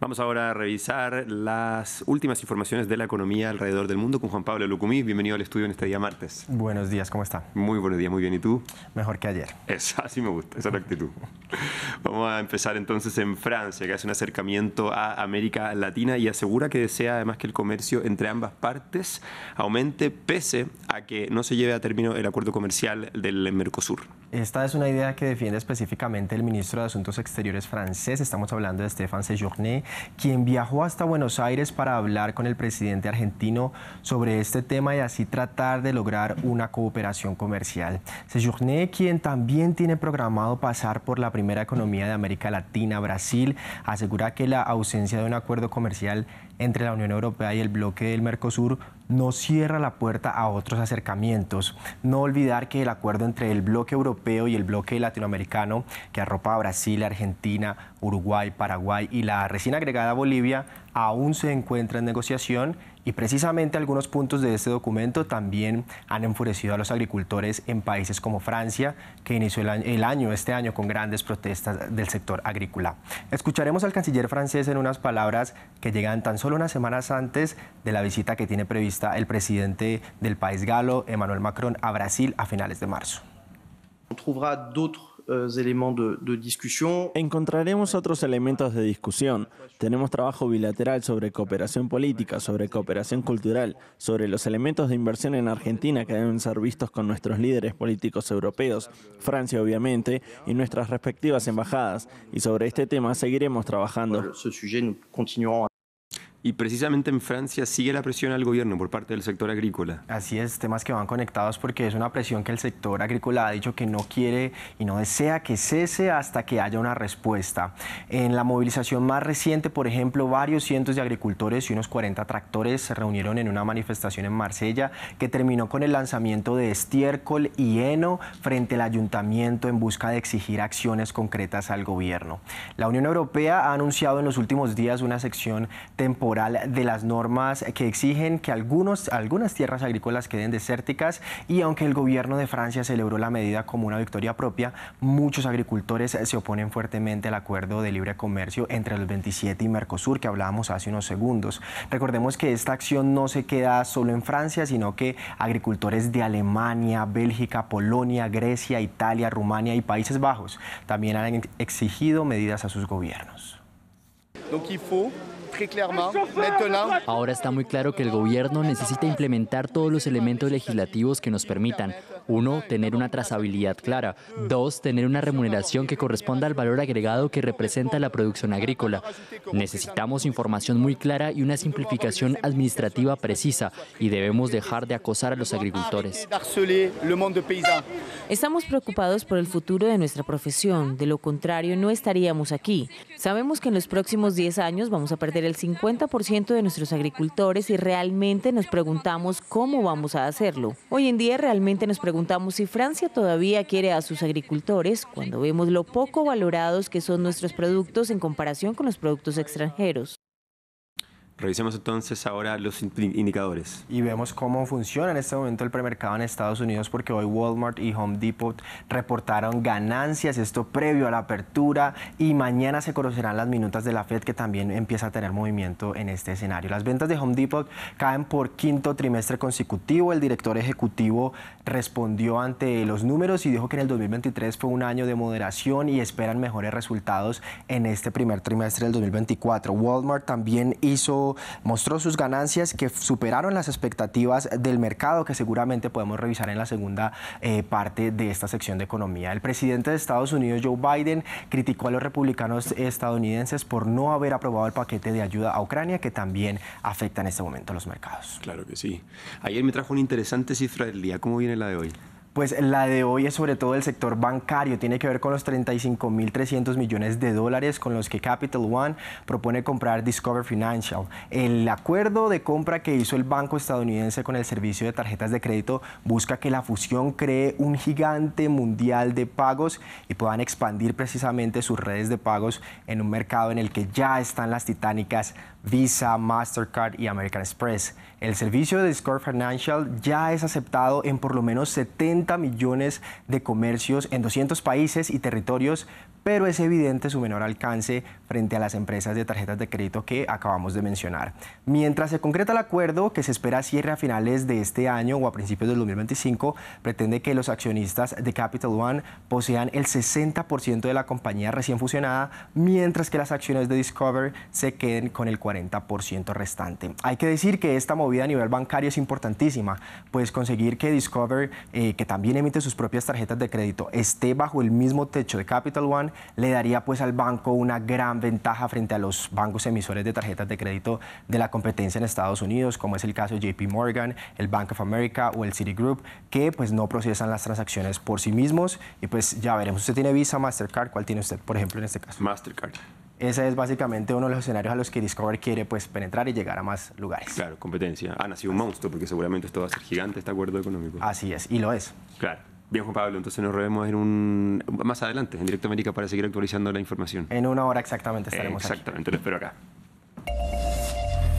Vamos ahora a revisar las últimas informaciones de la economía alrededor del mundo con Juan Pablo Lucumí. Bienvenido al estudio en este día martes. Buenos días, ¿cómo está? Muy buenos días, muy bien. ¿Y tú? Mejor que ayer. Esa, así me gusta, esa es actitud. Vamos a empezar entonces en Francia, que hace un acercamiento a América Latina y asegura que desea además que el comercio entre ambas partes aumente pese a que no se lleve a término el acuerdo comercial del Mercosur. Esta es una idea que defiende específicamente el ministro de Asuntos Exteriores francés. Estamos hablando de Stéphane Séjourné quien viajó hasta Buenos Aires para hablar con el presidente argentino sobre este tema y así tratar de lograr una cooperación comercial. Sejourné, quien también tiene programado pasar por la primera economía de América Latina, Brasil, asegura que la ausencia de un acuerdo comercial entre la Unión Europea y el bloque del Mercosur no cierra la puerta a otros acercamientos. No olvidar que el acuerdo entre el bloque europeo y el bloque latinoamericano, que arropa a Brasil, Argentina, Uruguay, Paraguay y la recién agregada Bolivia, aún se encuentra en negociación y precisamente algunos puntos de este documento también han enfurecido a los agricultores en países como Francia, que inició el año, este año con grandes protestas del sector agrícola. Escucharemos al canciller francés en unas palabras que llegan tan solo unas semanas antes de la visita que tiene prevista el presidente del país galo, Emmanuel Macron, a Brasil a finales de marzo. Eh, Encontraremos otros elementos de discusión. Tenemos trabajo bilateral sobre cooperación política, sobre cooperación cultural, sobre los elementos de inversión en Argentina que deben ser vistos con nuestros líderes políticos europeos, Francia obviamente, y nuestras respectivas embajadas. Y sobre este tema seguiremos trabajando. Y precisamente en Francia sigue la presión al gobierno por parte del sector agrícola. Así es, temas que van conectados porque es una presión que el sector agrícola ha dicho que no quiere y no desea que cese hasta que haya una respuesta. En la movilización más reciente, por ejemplo, varios cientos de agricultores y unos 40 tractores se reunieron en una manifestación en Marsella que terminó con el lanzamiento de estiércol y heno frente al ayuntamiento en busca de exigir acciones concretas al gobierno. La Unión Europea ha anunciado en los últimos días una sección temporal de las normas que exigen que algunos, algunas tierras agrícolas queden desérticas y aunque el gobierno de Francia celebró la medida como una victoria propia, muchos agricultores se oponen fuertemente al acuerdo de libre comercio entre el 27 y Mercosur que hablábamos hace unos segundos. Recordemos que esta acción no se queda solo en Francia, sino que agricultores de Alemania, Bélgica, Polonia, Grecia, Italia, Rumania y Países Bajos también han exigido medidas a sus gobiernos. Donc, il Ahora está muy claro que el gobierno necesita implementar todos los elementos legislativos que nos permitan, uno, tener una trazabilidad clara, dos, tener una remuneración que corresponda al valor agregado que representa la producción agrícola. Necesitamos información muy clara y una simplificación administrativa precisa y debemos dejar de acosar a los agricultores. Estamos preocupados por el futuro de nuestra profesión, de lo contrario no estaríamos aquí. Sabemos que en los próximos 10 años vamos a perder el 50% de nuestros agricultores y realmente nos preguntamos cómo vamos a hacerlo. Hoy en día realmente nos preguntamos si Francia todavía quiere a sus agricultores cuando vemos lo poco valorados que son nuestros productos en comparación con los productos extranjeros. Revisemos entonces ahora los indicadores. Y vemos cómo funciona en este momento el premercado en Estados Unidos, porque hoy Walmart y Home Depot reportaron ganancias, esto previo a la apertura y mañana se conocerán las minutas de la Fed que también empieza a tener movimiento en este escenario. Las ventas de Home Depot caen por quinto trimestre consecutivo. El director ejecutivo respondió ante los números y dijo que en el 2023 fue un año de moderación y esperan mejores resultados en este primer trimestre del 2024. Walmart también hizo mostró sus ganancias que superaron las expectativas del mercado que seguramente podemos revisar en la segunda eh, parte de esta sección de economía. El presidente de Estados Unidos, Joe Biden, criticó a los republicanos estadounidenses por no haber aprobado el paquete de ayuda a Ucrania que también afecta en este momento a los mercados. Claro que sí. Ayer me trajo una interesante cifra del día. ¿Cómo viene la de hoy? Pues la de hoy es sobre todo el sector bancario, tiene que ver con los 35.300 millones de dólares con los que Capital One propone comprar Discover Financial. El acuerdo de compra que hizo el banco estadounidense con el servicio de tarjetas de crédito busca que la fusión cree un gigante mundial de pagos y puedan expandir precisamente sus redes de pagos en un mercado en el que ya están las titánicas Visa, Mastercard y American Express. El servicio de Discover Financial ya es aceptado en por lo menos 70 millones de comercios en 200 países y territorios, pero es evidente su menor alcance frente a las empresas de tarjetas de crédito que acabamos de mencionar. Mientras se concreta el acuerdo, que se espera cierre a finales de este año o a principios del 2025, pretende que los accionistas de Capital One posean el 60% de la compañía recién fusionada, mientras que las acciones de Discover se queden con el 40% restante. Hay que decir que esta movida a nivel bancario es importantísima, pues conseguir que Discover, eh, que también emite sus propias tarjetas de crédito, esté bajo el mismo techo de Capital One, le daría pues al banco una gran ventaja frente a los bancos emisores de tarjetas de crédito de la competencia en Estados Unidos, como es el caso de JP Morgan, el Bank of America o el Citigroup, que pues no procesan las transacciones por sí mismos y pues ya veremos, usted tiene Visa, Mastercard, ¿cuál tiene usted, por ejemplo, en este caso? Mastercard ese es básicamente uno de los escenarios a los que Discover quiere pues, penetrar y llegar a más lugares. Claro, competencia. Ha ah, nacido un monstruo porque seguramente esto va a ser gigante, este acuerdo económico. Así es, y lo es. Claro. Bien, Juan Pablo, entonces nos revemos en un, más adelante, en Directo América, para seguir actualizando la información. En una hora exactamente estaremos aquí. Exactamente, lo espero acá.